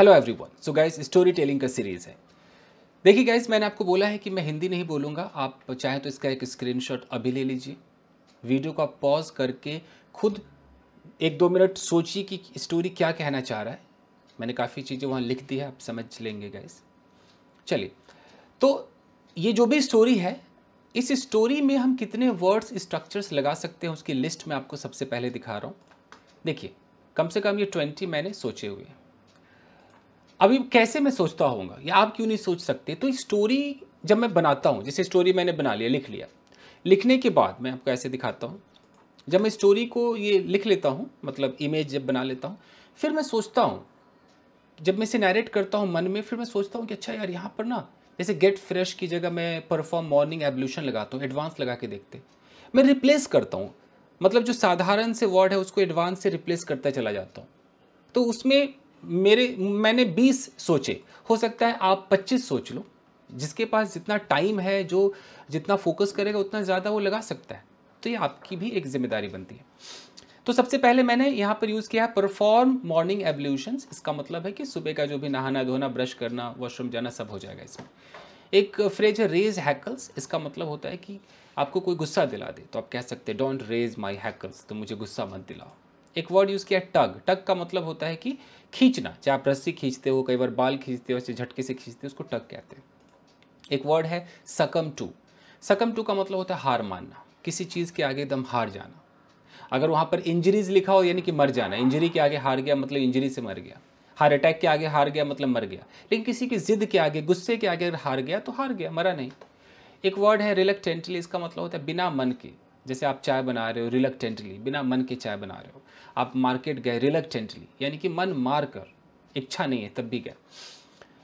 Hello everyone so guys story telling का series है देखिए गाइस मैंने आपको बोला है कि मैं हिंदी नहीं बोलूँगा आप चाहे तो इसका एक स्क्रीनशॉट अभी ले लीजिए वीडियो को आप पॉज करके खुद एक दो मिनट सोचिए कि स्टोरी क्या कहना चाह रहा है मैंने काफ़ी चीज़ें वहाँ लिख दी है आप समझ लेंगे गाइस चलिए तो ये जो भी स्टोरी है इस स्टोरी में हम कितने वर्ड्स स्ट्रक्चर्स लगा सकते हैं उसकी लिस्ट मैं आपको सबसे पहले दिखा रहा हूँ देखिए कम से कम ये ट्वेंटी मैंने सोचे हुए हैं अभी कैसे मैं सोचता होऊंगा या आप क्यों नहीं सोच सकते तो स्टोरी जब मैं बनाता हूँ जैसे स्टोरी मैंने बना लिया लिख लिया लिखने के बाद मैं आपको ऐसे दिखाता हूँ जब मैं स्टोरी को ये लिख लेता हूँ मतलब इमेज जब बना लेता हूँ फिर मैं सोचता हूँ जब मैं इसे नैरेट करता हूँ मन में फिर मैं सोचता हूँ कि अच्छा यार यहाँ पर ना जैसे गेट फ्रेश की जगह मैं परफॉर्म मॉर्निंग एवोल्यूशन लगाता हूँ एडवांस लगा के देखते मैं रिप्लेस करता हूँ मतलब जो साधारण से वर्ड है उसको एडवांस से रिप्लेस करता चला जाता हूँ तो उसमें मेरे मैंने 20 सोचे हो सकता है आप 25 सोच लो जिसके पास जितना टाइम है जो जितना फोकस करेगा उतना ज़्यादा वो लगा सकता है तो ये आपकी भी एक जिम्मेदारी बनती है तो सबसे पहले मैंने यहाँ पर यूज़ किया है परफॉर्म मॉर्निंग एवल्यूशन इसका मतलब है कि सुबह का जो भी नहाना धोना ब्रश करना वॉशरूम जाना सब हो जाएगा इसमें एक फ्रेज है रेज हैकल्स इसका मतलब होता है कि आपको कोई गुस्सा दिला दे तो आप कह सकते हैं डोंट रेज माई हैकल्स तो मुझे गुस्सा मत दिलाओ एक वर्ड यूज़ किया टग टग का मतलब होता है कि खींचना चाहे आप रस्सी खींचते हो कई बार बाल खींचते हो ऐसे झटके से खींचते हो उसको टग कहते हैं एक वर्ड है सकम टू सकम टू का मतलब होता है हार मानना किसी चीज़ के आगे एकदम हार जाना अगर वहाँ पर इंजरीज लिखा हो यानी कि मर जाना इंजरी के आगे हार गया मतलब इंजरी से मर गया हार्ट अटैक के आगे हार गया मतलब मर गया लेकिन किसी की जिद के आगे गुस्से के आगे अगर हार गया तो हार गया मरा नहीं एक वर्ड है रिलेक्टेंटली इसका मतलब होता है बिना मन के जैसे आप चाय बना रहे हो रिलकटेंटली बिना मन के चाय बना रहे हो आप मार्केट गए रिलकटेंटली यानी कि मन मार कर इच्छा नहीं है तब भी गए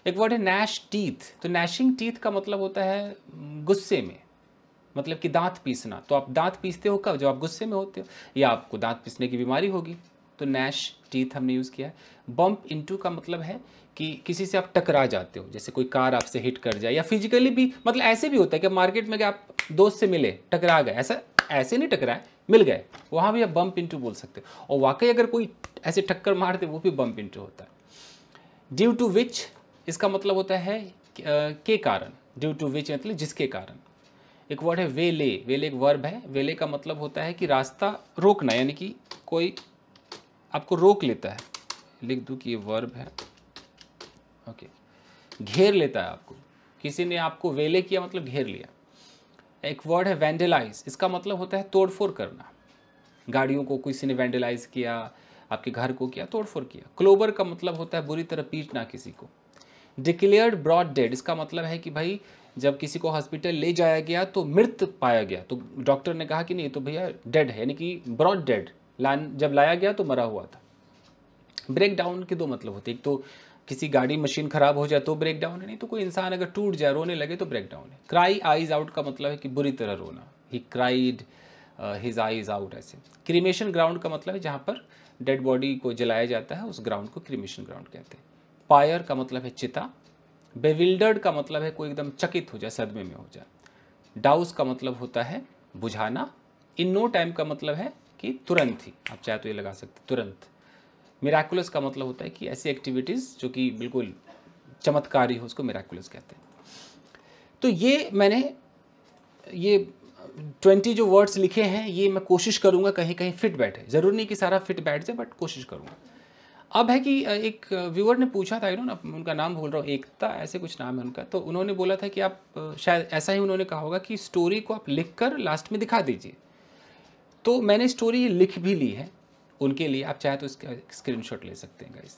एक वर्ड है नैश टीथ तो नैशिंग टीथ का मतलब होता है गुस्से में मतलब कि दांत पीसना तो आप दांत पीसते हो कब जब आप गुस्से में होते हो या आपको दांत पीसने की बीमारी होगी तो नैश टीथ हमने यूज़ किया है बम्प इनटू का मतलब है कि किसी से आप टकरा जाते हो जैसे कोई कार आपसे हिट कर जाए या फिजिकली भी मतलब ऐसे भी होता है कि मार्केट में आप दोस्त से मिले टकरा गए ऐसा ऐसे नहीं टकराए मिल गए वहाँ भी आप बम पिंटू बोल सकते हो और वाकई अगर कोई ऐसे टक्कर मार दे वो भी बम पिंटू होता है ड्यू टू विच इसका मतलब होता है के कारण ड्यू टू विच मतलब जिसके कारण एक वर्ड है वेले वेले एक वर्ब है वेले का मतलब होता है कि रास्ता रोकना यानी कि कोई आपको रोक लेता है लिख दूँ कि ये वर्ब है ओके घेर लेता है आपको किसी ने आपको वेले किया मतलब घेर लिया एक वर्ड है वैंडलाइज इसका मतलब होता है तोड़फोड़ करना गाड़ियों को किसी ने वैंडलाइज किया आपके घर को किया तोड़फोड़ किया क्लोबर का मतलब होता है बुरी तरह पीटना किसी को डिक्लेयर्ड ब्रॉड डेड इसका मतलब है कि भाई जब किसी को हॉस्पिटल ले जाया गया तो मृत पाया गया तो डॉक्टर ने कहा कि नहीं तो भैया डेड है यानी कि ब्रॉड डेड लान जब लाया गया तो मरा हुआ था ब्रेक डाउन के दो मतलब होते एक तो किसी गाड़ी मशीन खराब हो जाए तो ब्रेक डाउन है नहीं तो कोई इंसान अगर टूट जाए रोने लगे तो ब्रेक डाउन है क्राई आइज आउट का मतलब है कि बुरी तरह रोना ही क्राइड हिज आईज आउट ऐसे क्रीमेशन ग्राउंड का मतलब है जहाँ पर डेड बॉडी को जलाया जाता है उस ग्राउंड को क्रीमेशन ग्राउंड कहते हैं पायर का मतलब है चिता बेविल्डर्ड का मतलब है कोई एकदम चकित हो जाए सदमे में हो जाए डाउस का मतलब होता है बुझाना इन नो टाइम का मतलब है कि तुरंत ही आप चाहे तो ये लगा सकते तुरंत मेराकुलस का मतलब होता है कि ऐसी एक्टिविटीज़ जो कि बिल्कुल चमत्कारी हो उसको मेराकुलस कहते हैं तो ये मैंने ये ट्वेंटी जो वर्ड्स लिखे हैं ये मैं कोशिश करूँगा कहीं कहीं फिट बैठे ज़रूर नहीं कि सारा फिट बैठ जाए बट कोशिश करूँगा अब है कि एक व्यूअर ने पूछा था यू ना उनका नाम बोल रहा हूँ एकता ऐसे कुछ नाम है उनका तो उन्होंने बोला था कि आप शायद ऐसा ही उन्होंने कहा होगा कि स्टोरी को आप लिख कर लास्ट में दिखा दीजिए तो मैंने स्टोरी लिख भी ली है उनके लिए आप चाहे तो इसका स्क्रीनशॉट ले सकते हैं गाइस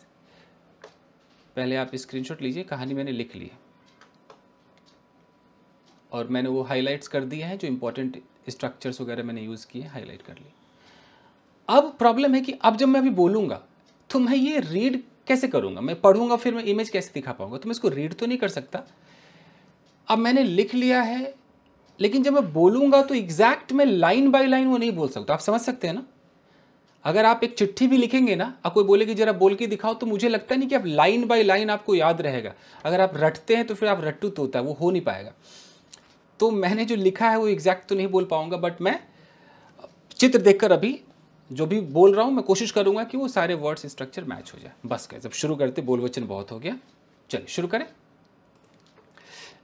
पहले आप स्क्रीन लीजिए कहानी मैंने लिख ली है और मैंने वो हाईलाइट्स कर दिए हैं जो इम्पोर्टेंट स्ट्रक्चर्स वगैरह मैंने यूज़ किए हाईलाइट कर ली अब प्रॉब्लम है कि अब जब मैं अभी बोलूँगा तो मैं ये रीड कैसे करूँगा मैं पढ़ूंगा फिर मैं इमेज कैसे दिखा पाऊँगा तो मैं इसको रीड तो नहीं कर सकता अब मैंने लिख लिया है लेकिन जब मैं बोलूँगा तो एग्जैक्ट मैं लाइन बाय लाइन वो नहीं बोल सकता आप समझ सकते हैं ना अगर आप एक चिट्ठी भी लिखेंगे ना आप कोई बोले कि जरा बोल के दिखाओ तो मुझे लगता नहीं कि आप लाइन बाय लाइन आपको याद रहेगा अगर आप रटते हैं तो फिर आप रट्टू तो होता है वो हो नहीं पाएगा तो मैंने जो लिखा है वो एग्जैक्ट तो नहीं बोल पाऊंगा बट मैं चित्र देखकर अभी जो भी बोल रहा हूँ मैं कोशिश करूँगा कि वो सारे वर्ड्स स्ट्रक्चर मैच हो जाए बस गए जब शुरू करते बोल वचन बहुत हो गया चलिए शुरू करें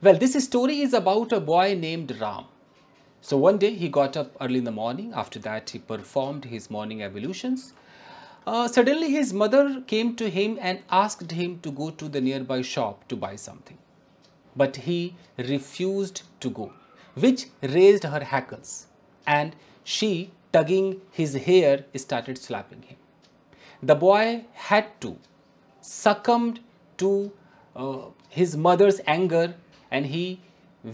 well this story is about a boy named Ram So one day he got up early in the morning. After that, he performed his morning evolutions. Uh, suddenly his mother came to him and asked him to go to the nearby shop to buy something. But he refused to go, which raised her hackles and she, tugging his hair, started slapping him. The boy had to succumb to uh, his mother's anger and he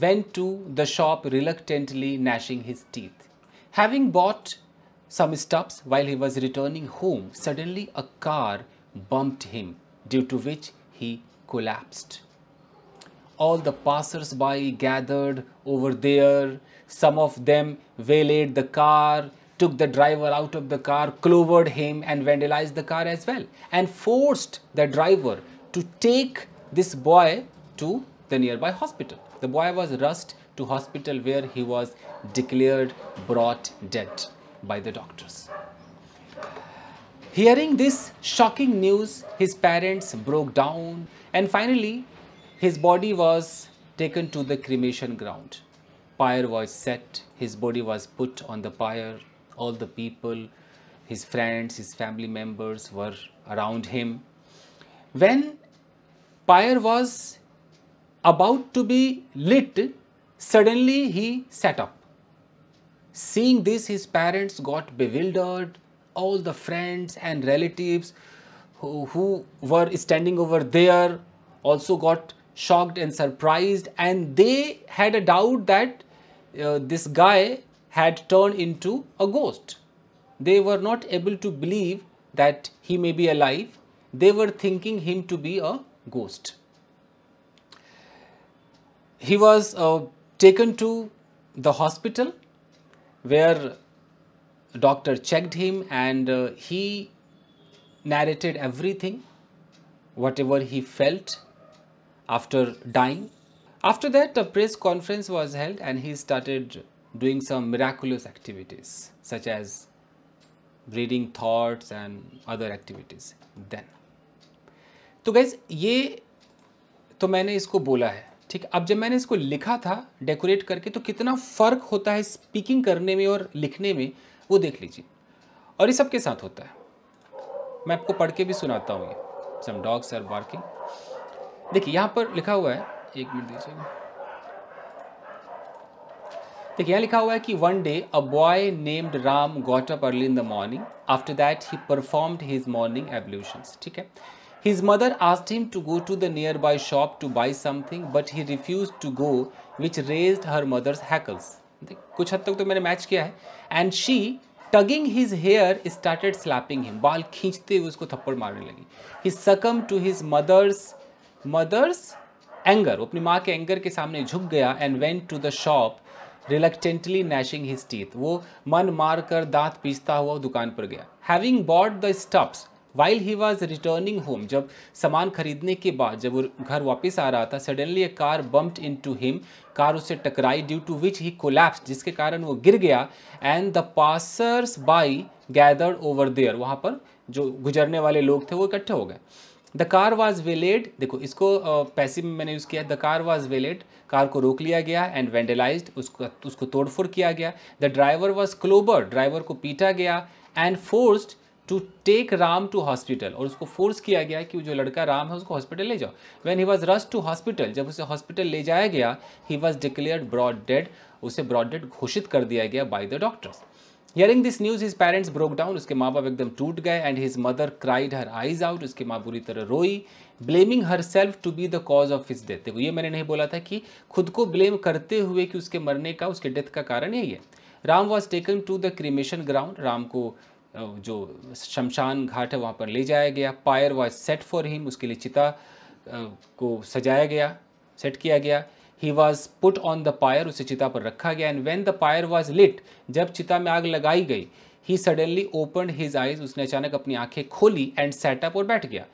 went to the shop reluctantly gnashing his teeth. Having bought some stuffs while he was returning home, suddenly a car bumped him, due to which he collapsed. All the passers by gathered over there. Some of them waylaid the car, took the driver out of the car, clovered him, and vandalized the car as well, and forced the driver to take this boy to the nearby hospital. The boy was rushed to hospital where he was declared brought dead by the doctors. Hearing this shocking news, his parents broke down and finally his body was taken to the cremation ground. Pyre was set, his body was put on the pyre. All the people, his friends, his family members were around him. When pyre was about to be lit, suddenly he sat up. Seeing this, his parents got bewildered. All the friends and relatives who, who were standing over there also got shocked and surprised and they had a doubt that uh, this guy had turned into a ghost. They were not able to believe that he may be alive. They were thinking him to be a ghost he was uh, taken to the hospital where doctor checked him and uh, he narrated everything whatever he felt after dying after that a press conference was held and he started doing some miraculous activities such as reading thoughts and other activities then तो guys ये तो मैंने इसको बोला है ठीक अब जब मैंने इसको लिखा था डेकोरेट करके तो कितना फ़र्क होता है स्पीकिंग करने में और लिखने में वो देख लीजिए और ये सबके साथ होता है मैं आपको पढ़ के भी सुनाता हूँ ये सम डॉग्स आर बार्किंग देखिए यहाँ पर लिखा हुआ है एक मिनट दीजिएगा देखिए यहाँ लिखा हुआ है कि one day a boy named Ram got up early in the morning after that he performed his morning evolutions ठीक है His mother asked him to go to the nearby shop to buy something, but he refused to go, which raised her mother's hackles. कुछ हद तक तो मैंने match किया है and she tugging his hair started slapping him बाल खींचते हुए उसको थप्पड़ मारने लगी he succumb to his mother's mother's anger अपनी माँ के एंगर के सामने झुक गया and went to the shop reluctantly gnashing his teeth वो मन मार कर दांत पीसता हुआ दुकान पर गया having bought the stuffs while he was returning home जब सामान खरीदने के बाद जब वो घर वापस आ रहा था suddenly a car bumped into him car उससे टकराई due to which he collapse जिसके कारण वो गिर गया and the passers by gathered over there वहाँ पर जो गुजरने वाले लोग थे वो इकट्ठे हो गए द कार वॉज वेलेड देखो इसको पैसे में मैंने यूज़ किया the car was waylaid car को रोक लिया गया एंड वेंडलाइज उसको उसको तोड़फोड़ किया गया the driver was clobber driver को पीटा गया and forced to take Ram to hospital और उसको फोर्स किया गया कि जो लड़का राम है उसको हॉस्पिटल ले जाओ when he was rush to hospital जब उसे हॉस्पिटल ले जाया गया he was declared brought dead उसे ब्रॉड डेड घोषित कर दिया गया by the doctors hearing this news his parents broke down उसके माँ बाप एकदम टूट गए and his mother cried her eyes out उसकी माँ बुरी तरह रोई blaming herself to be the cause of his death देखो ये मैंने नहीं बोला था कि खुद को ब्लेम करते हुए कि उसके मरने का उसके डेथ का कारण यही है Ram was taken to the cremation ground Ram को जो शमशान घाट है वहाँ पर ले जाया गया pyre was set for him उसके लिए चिता को सजाया गया सेट किया गया he was put on the pyre उसे चिता पर रखा गया and when the pyre was lit जब चिता में आग लगाई गई he suddenly open his eyes उसने अचानक अपनी आंखें खोली एंड सेटअप और बैठ गया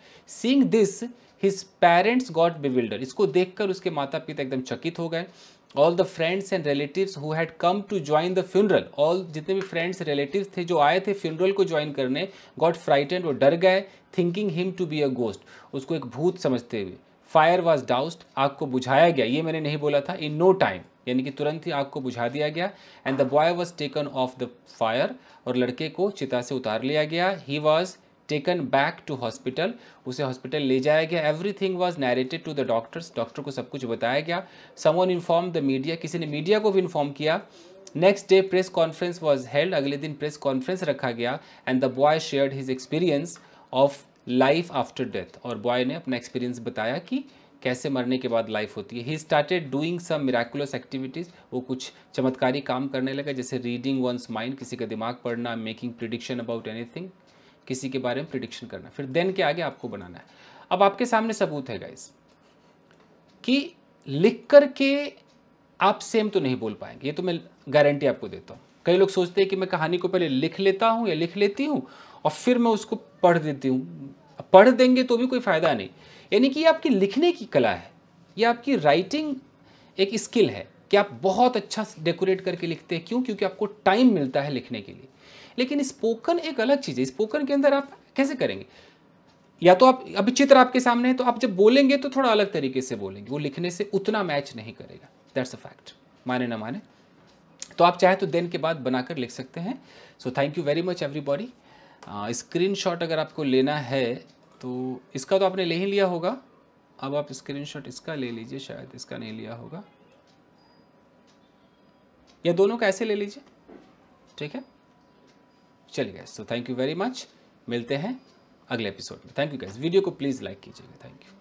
seeing this his parents got bewilder इसको देखकर उसके माता पिता एकदम चकित हो गए all the friends and relative who had come to join the funeral all जितने भी फ्रेंड्स रिलेटिव थे जो आए थे फ्यूनरल को ज्वाइन करने गॉट फ्राइटेंड वो डर गए thinking him to be a ghost उसको एक भूत समझते हुए फायर वॉज डाउस्ड आग को बुझाया गया ये मैंने नहीं बोला था इन नो टाइम यानी कि तुरंत ही आग को बुझा दिया गया and the boy was taken off the fire और लड़के को चिता से उतार लिया गया he was taken back to hospital उसे हॉस्पिटल ले जाया गया everything was narrated to the doctors doctor को सब कुछ बताया गया समवन इन्फॉर्म द मीडिया किसी ने मीडिया को भी इन्फॉर्म किया next day press conference was held अगले दिन प्रेस कॉन्फ्रेंस रखा गया and the boy share his experience of life after death और बॉय ने अपना एक्सपीरियंस बताया कि कैसे मरने के बाद लाइफ होती है he started doing some miraculous activities वो कुछ चमत्कारी काम करने लगा जैसे रीडिंग वंस माइंड किसी का दिमाग पढ़ना मेकिंग प्रिडिक्शन अबाउट एनीथिंग किसी के बारे में प्रिडिक्शन करना फिर देन के आगे आपको बनाना है अब आपके सामने सबूत है गाइस कि लिख कर के आप सेम तो नहीं बोल पाएंगे ये तो मैं गारंटी आपको देता हूँ कई लोग सोचते हैं कि मैं कहानी को पहले लिख लेता हूँ या लिख लेती हूँ और फिर मैं उसको पढ़ देती हूँ पढ़ देंगे तो भी कोई फ़ायदा नहीं यानी कि ये आपकी लिखने की कला है ये आपकी राइटिंग एक स्किल है कि आप बहुत अच्छा डेकोरेट करके लिखते हैं क्यों क्योंकि आपको टाइम मिलता है लिखने के लिए लेकिन स्पोकन एक अलग चीज़ है स्पोकन के अंदर आप कैसे करेंगे या तो आप अभी चित्र आपके सामने है तो आप जब बोलेंगे तो थोड़ा अलग तरीके से बोलेंगे वो लिखने से उतना मैच नहीं करेगा दैट्स अ फैक्ट माने ना माने तो आप चाहे तो देन के बाद बनाकर लिख सकते हैं so thank you very much everybody screen shot अगर आपको लेना है तो इसका तो आपने ले ही लिया होगा अब आप स्क्रीन शॉट इसका ले लीजिए शायद इसका नहीं लिया होगा या दोनों का ऐसे ले लीजिए ठीक है चलिए गैस तो थैंक यू वेरी मच मिलते हैं अगले एपिसोड में थैंक यू गैस वीडियो को प्लीज़ लाइक कीजिएगा थैंक यू